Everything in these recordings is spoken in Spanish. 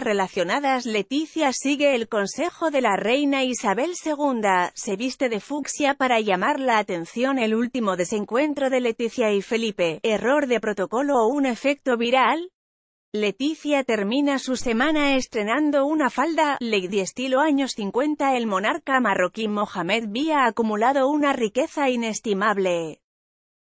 relacionadas Leticia sigue el consejo de la reina Isabel II, se viste de fucsia para llamar la atención el último desencuentro de Leticia y Felipe, error de protocolo o un efecto viral, Leticia termina su semana estrenando una falda, lady estilo años 50 El monarca marroquí Mohamed V ha acumulado una riqueza inestimable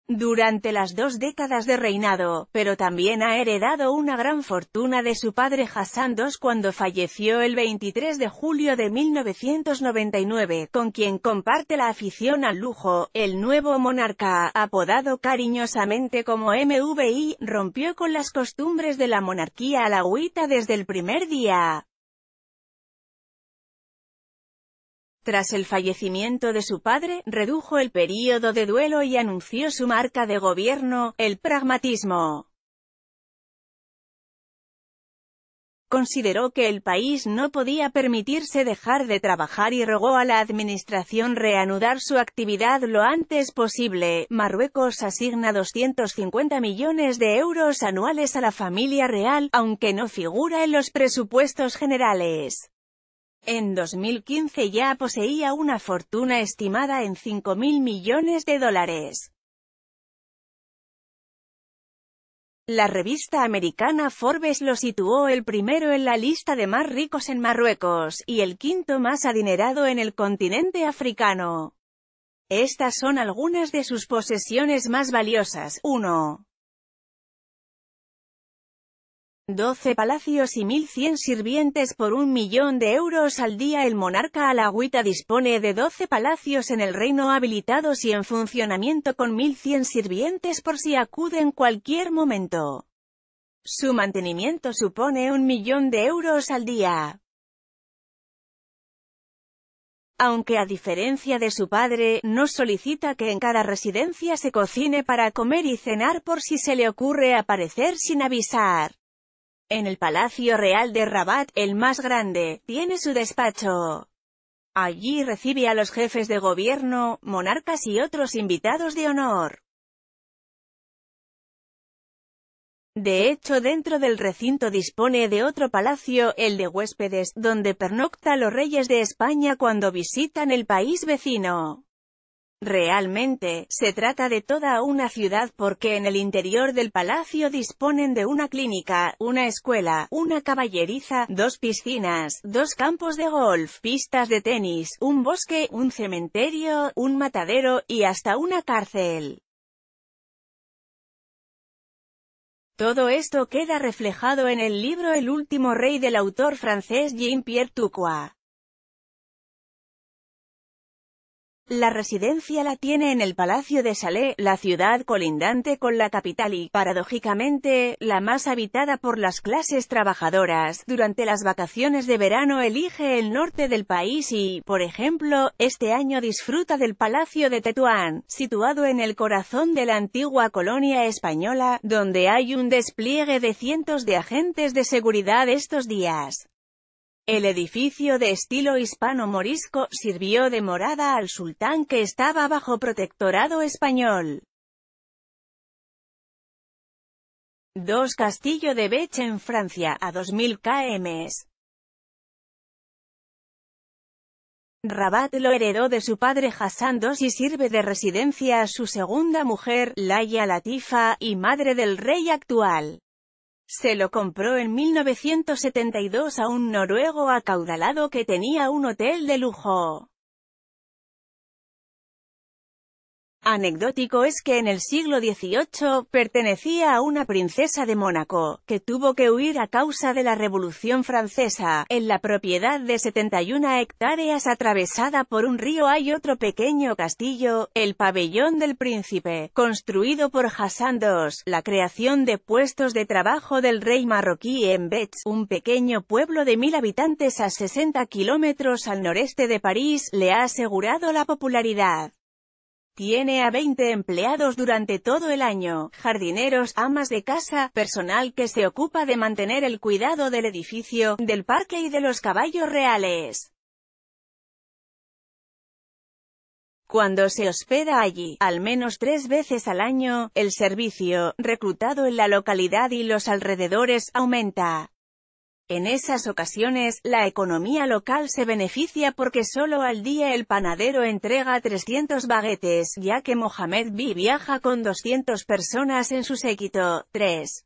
durante las dos décadas de reinado, pero también ha heredado una gran fortuna de su padre Hassan II cuando falleció el 23 de julio de 1999, con quien comparte la afición al lujo. El nuevo monarca, apodado cariñosamente como MVI, rompió con las costumbres de la monarquía halagüita desde el primer día. Tras el fallecimiento de su padre, redujo el período de duelo y anunció su marca de gobierno, el pragmatismo. consideró que el país no podía permitirse dejar de trabajar y rogó a la administración reanudar su actividad lo antes posible. Marruecos asigna 250 millones de euros anuales a la familia real, aunque no figura en los presupuestos generales. En 2015 ya poseía una fortuna estimada en 5.000 millones de dólares. La revista americana Forbes lo situó el primero en la lista de más ricos en Marruecos, y el quinto más adinerado en el continente africano. Estas son algunas de sus posesiones más valiosas. 1. 12 palacios y 1.100 sirvientes por un millón de euros al día El monarca alagüita dispone de 12 palacios en el reino habilitados y en funcionamiento con 1.100 sirvientes por si acude en cualquier momento. Su mantenimiento supone un millón de euros al día. Aunque a diferencia de su padre, no solicita que en cada residencia se cocine para comer y cenar por si se le ocurre aparecer sin avisar. En el Palacio Real de Rabat, el más grande, tiene su despacho. Allí recibe a los jefes de gobierno, monarcas y otros invitados de honor. De hecho dentro del recinto dispone de otro palacio, el de huéspedes, donde pernocta los reyes de España cuando visitan el país vecino. Realmente, se trata de toda una ciudad porque en el interior del palacio disponen de una clínica, una escuela, una caballeriza, dos piscinas, dos campos de golf, pistas de tenis, un bosque, un cementerio, un matadero, y hasta una cárcel. Todo esto queda reflejado en el libro El último rey del autor francés Jean-Pierre Tucois. La residencia la tiene en el Palacio de Salé, la ciudad colindante con la capital y, paradójicamente, la más habitada por las clases trabajadoras. Durante las vacaciones de verano elige el norte del país y, por ejemplo, este año disfruta del Palacio de Tetuán, situado en el corazón de la antigua colonia española, donde hay un despliegue de cientos de agentes de seguridad estos días. El edificio de estilo hispano-morisco sirvió de morada al sultán que estaba bajo protectorado español. 2. Castillo de Beche en Francia, a 2000 km. Rabat lo heredó de su padre Hassan II y sirve de residencia a su segunda mujer, Laia Latifa, y madre del rey actual. Se lo compró en 1972 a un noruego acaudalado que tenía un hotel de lujo. Anecdótico es que en el siglo XVIII, pertenecía a una princesa de Mónaco, que tuvo que huir a causa de la Revolución Francesa. En la propiedad de 71 hectáreas atravesada por un río hay otro pequeño castillo, el Pabellón del Príncipe, construido por Hassan II. La creación de puestos de trabajo del rey marroquí en Betz, un pequeño pueblo de mil habitantes a 60 kilómetros al noreste de París, le ha asegurado la popularidad. Tiene a 20 empleados durante todo el año, jardineros, amas de casa, personal que se ocupa de mantener el cuidado del edificio, del parque y de los caballos reales. Cuando se hospeda allí, al menos tres veces al año, el servicio, reclutado en la localidad y los alrededores, aumenta. En esas ocasiones, la economía local se beneficia porque solo al día el panadero entrega 300 baguetes, ya que Mohamed B viaja con 200 personas en su séquito. 3.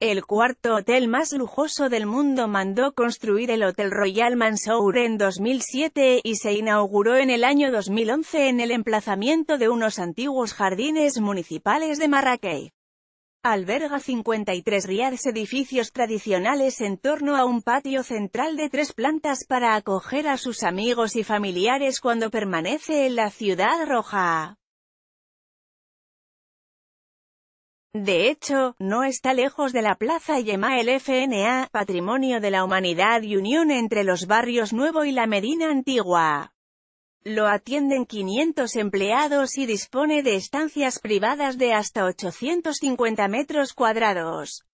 El cuarto hotel más lujoso del mundo mandó construir el Hotel Royal Mansour en 2007 y se inauguró en el año 2011 en el emplazamiento de unos antiguos jardines municipales de Marrakech. Alberga 53 riads edificios tradicionales en torno a un patio central de tres plantas para acoger a sus amigos y familiares cuando permanece en la Ciudad Roja. De hecho, no está lejos de la Plaza Yema el FNA, Patrimonio de la Humanidad y unión entre los barrios Nuevo y la Medina Antigua. Lo atienden 500 empleados y dispone de estancias privadas de hasta 850 metros cuadrados.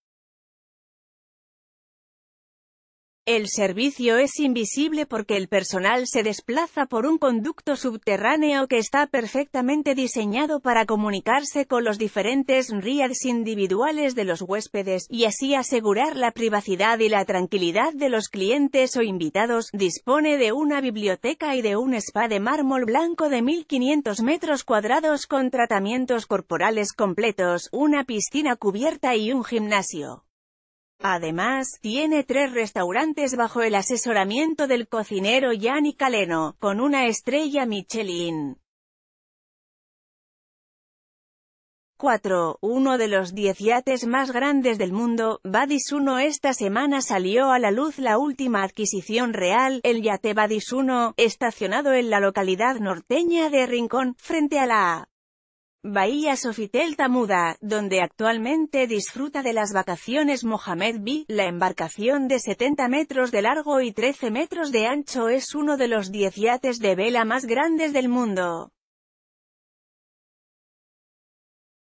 El servicio es invisible porque el personal se desplaza por un conducto subterráneo que está perfectamente diseñado para comunicarse con los diferentes riads individuales de los huéspedes y así asegurar la privacidad y la tranquilidad de los clientes o invitados. Dispone de una biblioteca y de un spa de mármol blanco de 1500 metros cuadrados con tratamientos corporales completos, una piscina cubierta y un gimnasio. Además, tiene tres restaurantes bajo el asesoramiento del cocinero Gianni Caleno, con una estrella Michelin. 4. Uno de los 10 yates más grandes del mundo, Badis 1 esta semana salió a la luz la última adquisición real, el yate Badis 1, estacionado en la localidad norteña de Rincón, frente a la Bahía Sofitel Tamuda, donde actualmente disfruta de las vacaciones Mohamed B. La embarcación de 70 metros de largo y 13 metros de ancho es uno de los 10 yates de vela más grandes del mundo.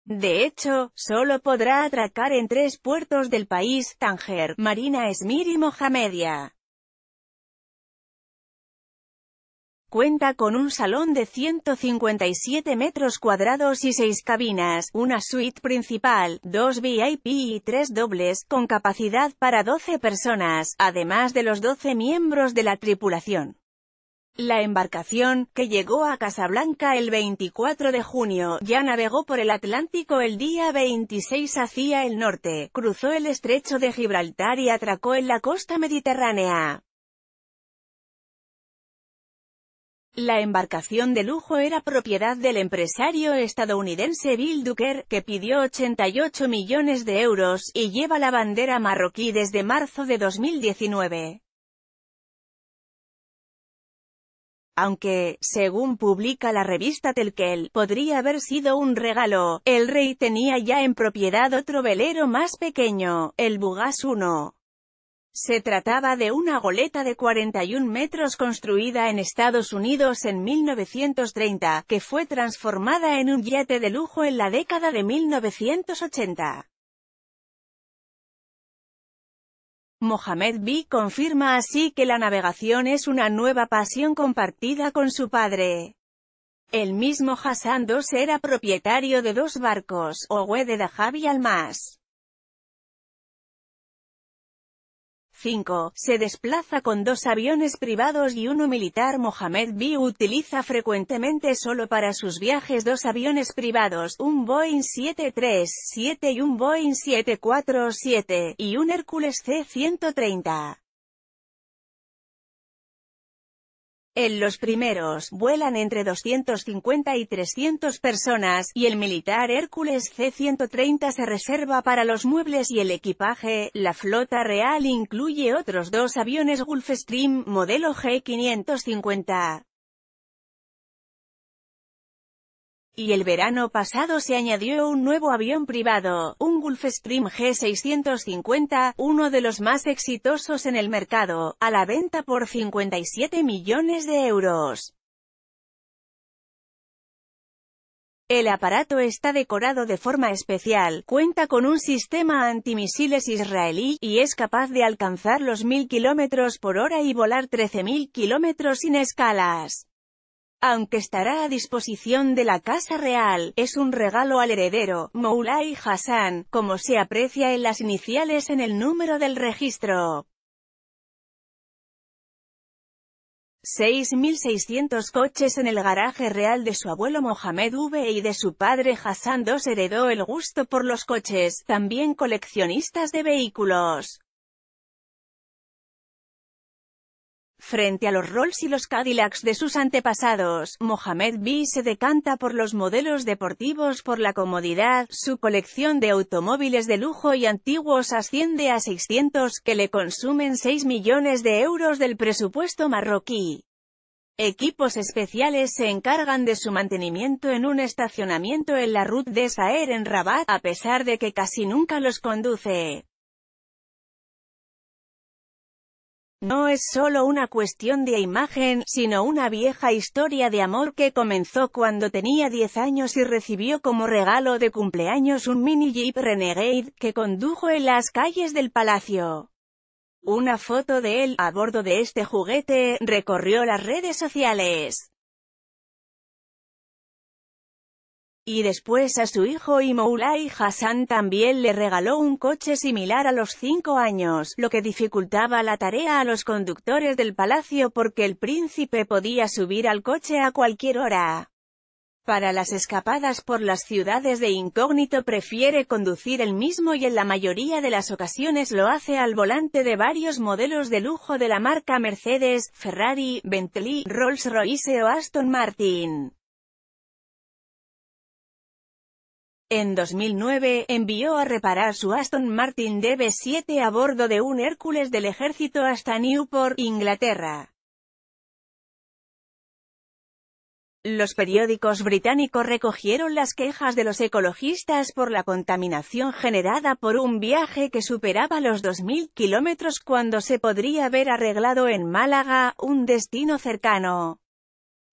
De hecho, solo podrá atracar en tres puertos del país, Tanger, Marina Esmir y Mohamedia. Cuenta con un salón de 157 metros cuadrados y seis cabinas, una suite principal, dos VIP y tres dobles, con capacidad para 12 personas, además de los 12 miembros de la tripulación. La embarcación, que llegó a Casablanca el 24 de junio, ya navegó por el Atlántico el día 26 hacia el norte, cruzó el estrecho de Gibraltar y atracó en la costa mediterránea. La embarcación de lujo era propiedad del empresario estadounidense Bill Duker, que pidió 88 millones de euros, y lleva la bandera marroquí desde marzo de 2019. Aunque, según publica la revista Telkel, podría haber sido un regalo, el rey tenía ya en propiedad otro velero más pequeño, el Bugas 1. Se trataba de una goleta de 41 metros construida en Estados Unidos en 1930, que fue transformada en un yate de lujo en la década de 1980. Mohamed B. confirma así que la navegación es una nueva pasión compartida con su padre. El mismo Hassan II era propietario de dos barcos, Owe de al más. Se desplaza con dos aviones privados y uno militar. Mohamed B. utiliza frecuentemente solo para sus viajes dos aviones privados, un Boeing 737 y un Boeing 747, y un Hércules C-130. En los primeros, vuelan entre 250 y 300 personas, y el militar Hércules C-130 se reserva para los muebles y el equipaje. La flota real incluye otros dos aviones Gulfstream, modelo G-550. Y el verano pasado se añadió un nuevo avión privado, un Gulfstream G650, uno de los más exitosos en el mercado, a la venta por 57 millones de euros. El aparato está decorado de forma especial, cuenta con un sistema antimisiles israelí, y es capaz de alcanzar los 1000 km por hora y volar 13.000 km sin escalas aunque estará a disposición de la Casa Real, es un regalo al heredero, Moulay Hassan, como se aprecia en las iniciales en el número del registro. 6.600 coches en el garaje real de su abuelo Mohamed V y de su padre Hassan II heredó el gusto por los coches, también coleccionistas de vehículos. Frente a los Rolls y los Cadillacs de sus antepasados, Mohamed B se decanta por los modelos deportivos por la comodidad, su colección de automóviles de lujo y antiguos asciende a 600, que le consumen 6 millones de euros del presupuesto marroquí. Equipos especiales se encargan de su mantenimiento en un estacionamiento en la Route de Saer en Rabat, a pesar de que casi nunca los conduce. No es solo una cuestión de imagen, sino una vieja historia de amor que comenzó cuando tenía 10 años y recibió como regalo de cumpleaños un mini Jeep Renegade, que condujo en las calles del palacio. Una foto de él, a bordo de este juguete, recorrió las redes sociales. Y después a su hijo y Hassan también le regaló un coche similar a los cinco años, lo que dificultaba la tarea a los conductores del palacio porque el príncipe podía subir al coche a cualquier hora. Para las escapadas por las ciudades de incógnito prefiere conducir el mismo y en la mayoría de las ocasiones lo hace al volante de varios modelos de lujo de la marca Mercedes, Ferrari, Bentley, Rolls-Royce o Aston Martin. En 2009, envió a reparar su Aston Martin DB7 a bordo de un Hércules del ejército hasta Newport, Inglaterra. Los periódicos británicos recogieron las quejas de los ecologistas por la contaminación generada por un viaje que superaba los 2.000 kilómetros cuando se podría haber arreglado en Málaga, un destino cercano.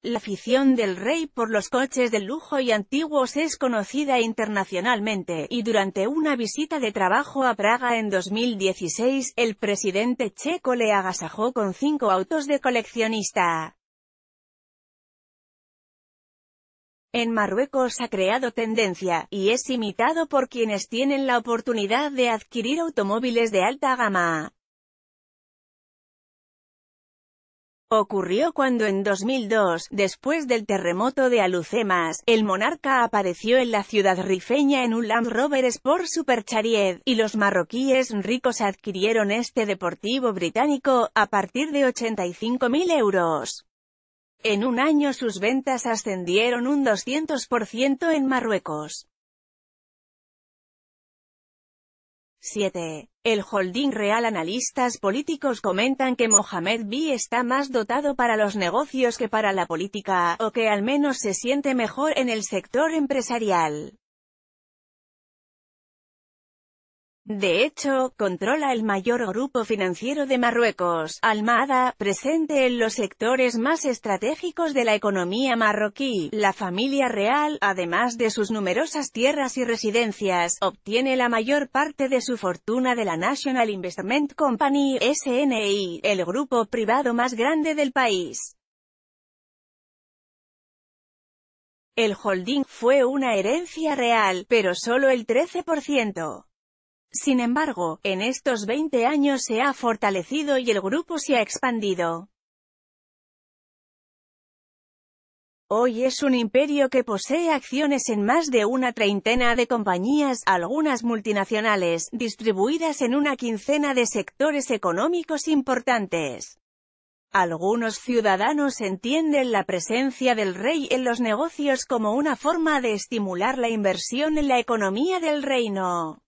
La afición del rey por los coches de lujo y antiguos es conocida internacionalmente, y durante una visita de trabajo a Praga en 2016, el presidente checo le agasajó con cinco autos de coleccionista. En Marruecos ha creado tendencia, y es imitado por quienes tienen la oportunidad de adquirir automóviles de alta gama. Ocurrió cuando en 2002, después del terremoto de Alucemas, el monarca apareció en la ciudad rifeña en un Land Rover Sport y los marroquíes ricos adquirieron este deportivo británico, a partir de 85.000 euros. En un año sus ventas ascendieron un 200% en Marruecos. 7. El holding real Analistas políticos comentan que Mohamed B está más dotado para los negocios que para la política, o que al menos se siente mejor en el sector empresarial. De hecho, controla el mayor grupo financiero de Marruecos, Almada, presente en los sectores más estratégicos de la economía marroquí. La familia real, además de sus numerosas tierras y residencias, obtiene la mayor parte de su fortuna de la National Investment Company, SNI, el grupo privado más grande del país. El holding fue una herencia real, pero solo el 13%. Sin embargo, en estos 20 años se ha fortalecido y el grupo se ha expandido. Hoy es un imperio que posee acciones en más de una treintena de compañías, algunas multinacionales, distribuidas en una quincena de sectores económicos importantes. Algunos ciudadanos entienden la presencia del rey en los negocios como una forma de estimular la inversión en la economía del reino.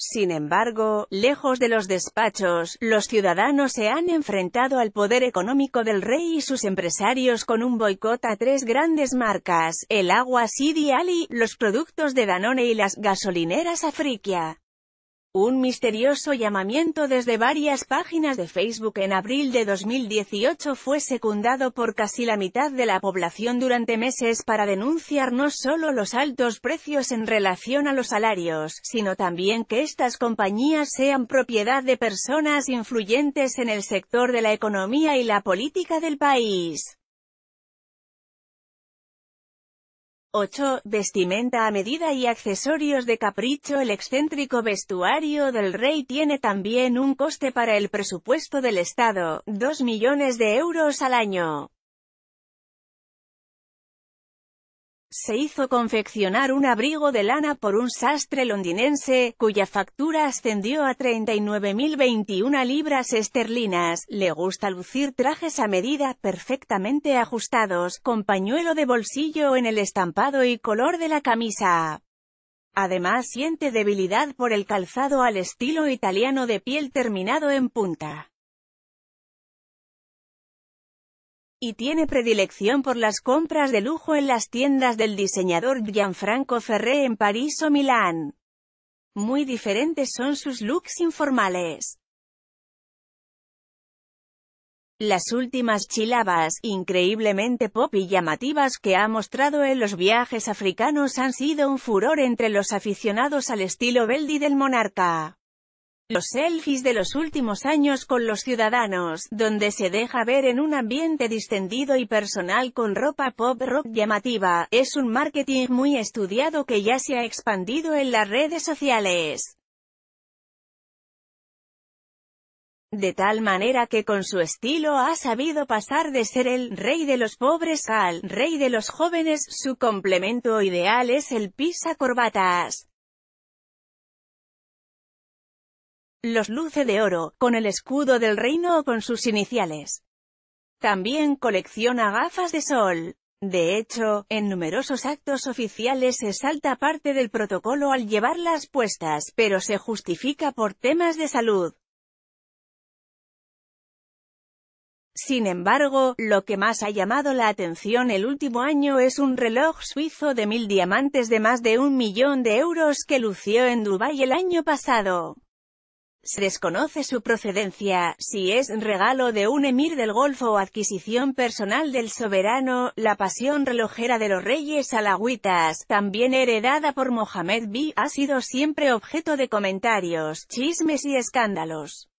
Sin embargo, lejos de los despachos, los ciudadanos se han enfrentado al poder económico del rey y sus empresarios con un boicot a tres grandes marcas, el agua Sidi Ali, los productos de Danone y las gasolineras Afriquia. Un misterioso llamamiento desde varias páginas de Facebook en abril de 2018 fue secundado por casi la mitad de la población durante meses para denunciar no solo los altos precios en relación a los salarios, sino también que estas compañías sean propiedad de personas influyentes en el sector de la economía y la política del país. 8. Vestimenta a medida y accesorios de capricho El excéntrico vestuario del rey tiene también un coste para el presupuesto del Estado, 2 millones de euros al año. se hizo confeccionar un abrigo de lana por un sastre londinense, cuya factura ascendió a 39.021 libras esterlinas. Le gusta lucir trajes a medida perfectamente ajustados, con pañuelo de bolsillo en el estampado y color de la camisa. Además siente debilidad por el calzado al estilo italiano de piel terminado en punta. y tiene predilección por las compras de lujo en las tiendas del diseñador Gianfranco Ferré en París o Milán. Muy diferentes son sus looks informales. Las últimas chilabas, increíblemente pop y llamativas que ha mostrado en los viajes africanos han sido un furor entre los aficionados al estilo Beldi del monarca. Los selfies de los últimos años con los ciudadanos, donde se deja ver en un ambiente distendido y personal con ropa pop rock llamativa, es un marketing muy estudiado que ya se ha expandido en las redes sociales. de tal manera que con su estilo ha sabido pasar de ser el «rey de los pobres» al «rey de los jóvenes». Su complemento ideal es el pisa corbatas. Los luce de oro, con el escudo del reino o con sus iniciales. También colecciona gafas de sol. De hecho, en numerosos actos oficiales se salta parte del protocolo al llevarlas puestas, pero se justifica por temas de salud. Sin embargo, lo que más ha llamado la atención el último año es un reloj suizo de mil diamantes de más de un millón de euros que lució en Dubái el año pasado. Se desconoce su procedencia, si es regalo de un emir del Golfo o adquisición personal del soberano, la pasión relojera de los reyes alagüitas, también heredada por Mohamed B., ha sido siempre objeto de comentarios, chismes y escándalos.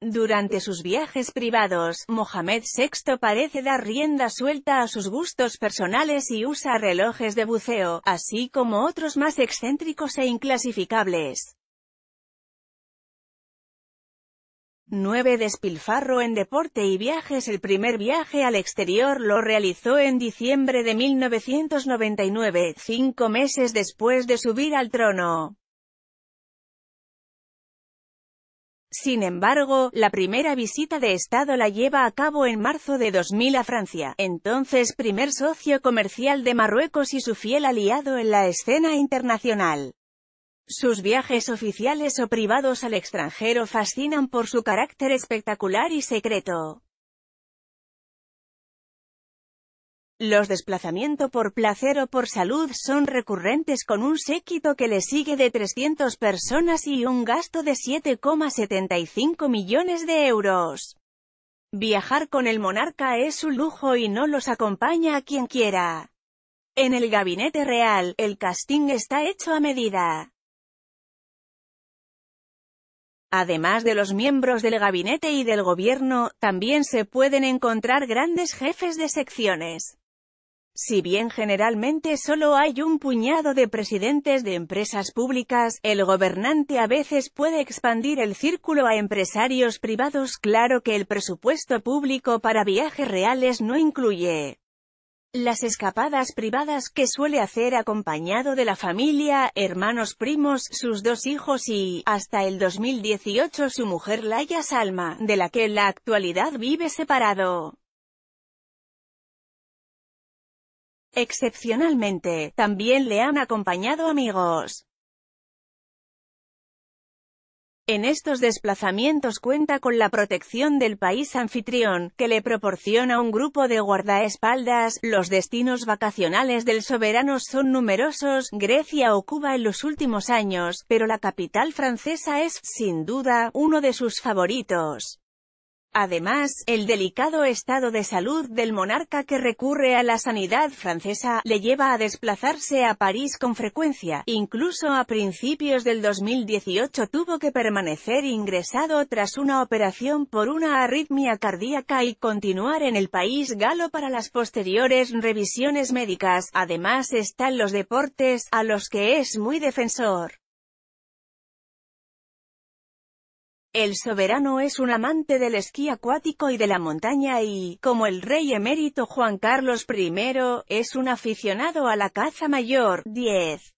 Durante sus viajes privados, Mohamed VI parece dar rienda suelta a sus gustos personales y usa relojes de buceo, así como otros más excéntricos e inclasificables. 9. Despilfarro en deporte y viajes El primer viaje al exterior lo realizó en diciembre de 1999, cinco meses después de subir al trono. Sin embargo, la primera visita de Estado la lleva a cabo en marzo de 2000 a Francia, entonces primer socio comercial de Marruecos y su fiel aliado en la escena internacional. Sus viajes oficiales o privados al extranjero fascinan por su carácter espectacular y secreto. Los desplazamientos por placer o por salud son recurrentes con un séquito que le sigue de 300 personas y un gasto de 7,75 millones de euros. Viajar con el monarca es un lujo y no los acompaña a quien quiera. En el gabinete real, el casting está hecho a medida. Además de los miembros del gabinete y del gobierno, también se pueden encontrar grandes jefes de secciones. Si bien generalmente solo hay un puñado de presidentes de empresas públicas, el gobernante a veces puede expandir el círculo a empresarios privados. Claro que el presupuesto público para viajes reales no incluye las escapadas privadas que suele hacer acompañado de la familia, hermanos primos, sus dos hijos y, hasta el 2018 su mujer Laia Salma, de la que en la actualidad vive separado. Excepcionalmente, también le han acompañado amigos. En estos desplazamientos cuenta con la protección del país anfitrión, que le proporciona un grupo de guardaespaldas. Los destinos vacacionales del soberano son numerosos, Grecia o Cuba en los últimos años, pero la capital francesa es, sin duda, uno de sus favoritos. Además, el delicado estado de salud del monarca que recurre a la sanidad francesa, le lleva a desplazarse a París con frecuencia, incluso a principios del 2018 tuvo que permanecer ingresado tras una operación por una arritmia cardíaca y continuar en el país galo para las posteriores revisiones médicas, además están los deportes, a los que es muy defensor. El soberano es un amante del esquí acuático y de la montaña y, como el rey emérito Juan Carlos I, es un aficionado a la caza mayor. 10.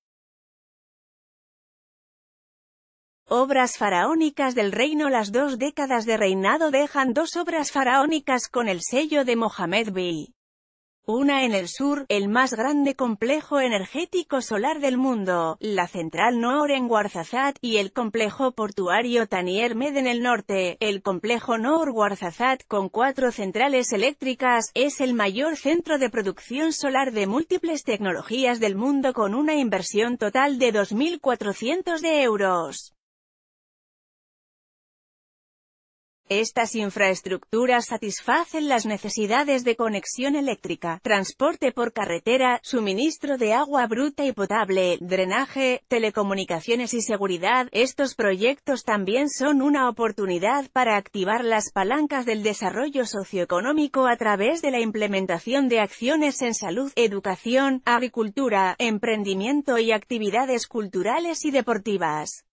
Obras faraónicas del reino Las dos décadas de reinado dejan dos obras faraónicas con el sello de Mohamed Bey una en el sur, el más grande complejo energético solar del mundo, la central Noor en Warzazat, y el complejo portuario Tanier Med en el norte. El complejo Noor Warzazat, con cuatro centrales eléctricas, es el mayor centro de producción solar de múltiples tecnologías del mundo con una inversión total de 2.400 de euros. Estas infraestructuras satisfacen las necesidades de conexión eléctrica, transporte por carretera, suministro de agua bruta y potable, drenaje, telecomunicaciones y seguridad. Estos proyectos también son una oportunidad para activar las palancas del desarrollo socioeconómico a través de la implementación de acciones en salud, educación, agricultura, emprendimiento y actividades culturales y deportivas.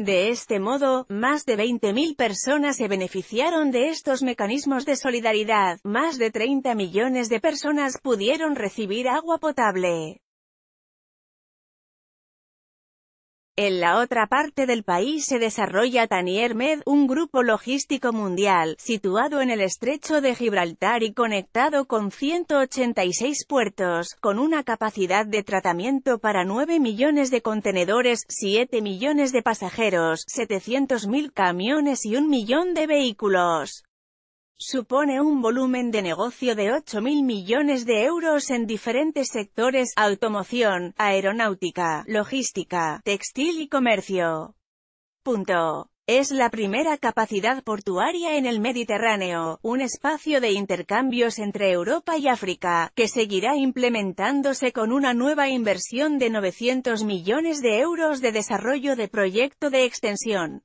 De este modo, más de 20.000 personas se beneficiaron de estos mecanismos de solidaridad, más de 30 millones de personas pudieron recibir agua potable. En la otra parte del país se desarrolla TANIERMED, un grupo logístico mundial, situado en el estrecho de Gibraltar y conectado con 186 puertos, con una capacidad de tratamiento para 9 millones de contenedores, 7 millones de pasajeros, 700.000 camiones y un millón de vehículos supone un volumen de negocio de 8.000 millones de euros en diferentes sectores, automoción, aeronáutica, logística, textil y comercio. Es la primera capacidad portuaria en el Mediterráneo, un espacio de intercambios entre Europa y África, que seguirá implementándose con una nueva inversión de 900 millones de euros de desarrollo de proyecto de extensión.